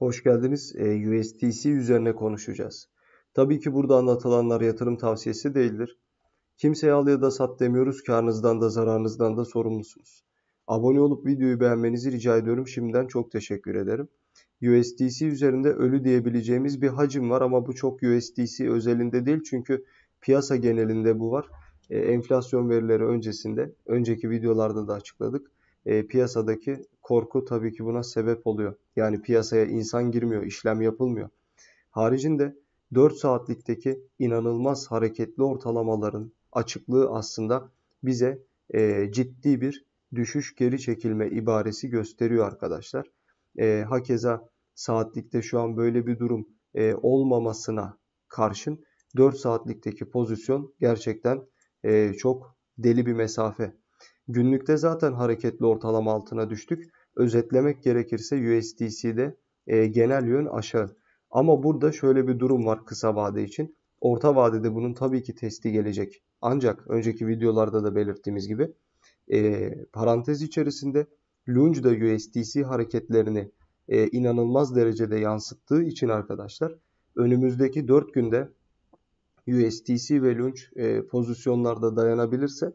Hoş geldiniz. Ee, USDC üzerine konuşacağız. Tabii ki burada anlatılanlar yatırım tavsiyesi değildir. Kimseye al ya da sat demiyoruz. Karnınızdan da zararınızdan da sorumlusunuz. Abone olup videoyu beğenmenizi rica ediyorum. Şimdiden çok teşekkür ederim. USDC üzerinde ölü diyebileceğimiz bir hacim var ama bu çok USDC özelinde değil çünkü piyasa genelinde bu var. Ee, enflasyon verileri öncesinde önceki videolarda da açıkladık e, piyasadaki korku tabii ki buna sebep oluyor. Yani piyasaya insan girmiyor, işlem yapılmıyor. Haricinde 4 saatlikteki inanılmaz hareketli ortalamaların açıklığı aslında bize e, ciddi bir düşüş geri çekilme ibaresi gösteriyor arkadaşlar. E, hakeza saatlikte şu an böyle bir durum e, olmamasına karşın 4 saatlikteki pozisyon gerçekten e, çok deli bir mesafe. Günlükte zaten hareketli ortalama altına düştük. Özetlemek gerekirse USDC'de e, genel yön aşağı. Ama burada şöyle bir durum var kısa vade için. Orta vadede bunun tabii ki testi gelecek. Ancak önceki videolarda da belirttiğimiz gibi e, parantez içerisinde Lunge'da USDC hareketlerini e, inanılmaz derecede yansıttığı için arkadaşlar önümüzdeki 4 günde USDC ve Lunge e, pozisyonlarda dayanabilirse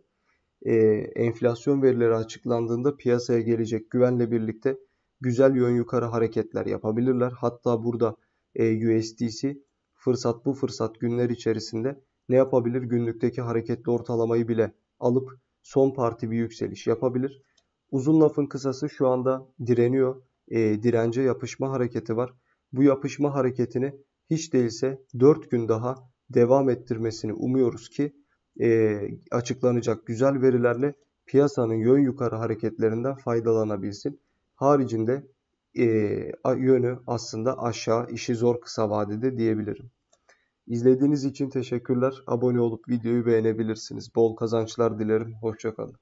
e, enflasyon verileri açıklandığında piyasaya gelecek güvenle birlikte güzel yön yukarı hareketler yapabilirler. Hatta burada e, USDC fırsat bu fırsat günler içerisinde ne yapabilir? Günlükteki hareketli ortalamayı bile alıp son parti bir yükseliş yapabilir. Uzun lafın kısası şu anda direniyor. E, dirence yapışma hareketi var. Bu yapışma hareketini hiç değilse 4 gün daha devam ettirmesini umuyoruz ki e, açıklanacak güzel verilerle piyasanın yön yukarı hareketlerinden faydalanabilsin. Haricinde e, yönü aslında aşağı, işi zor kısa vadede diyebilirim. İzlediğiniz için teşekkürler. Abone olup videoyu beğenebilirsiniz. Bol kazançlar dilerim. Hoşçakalın.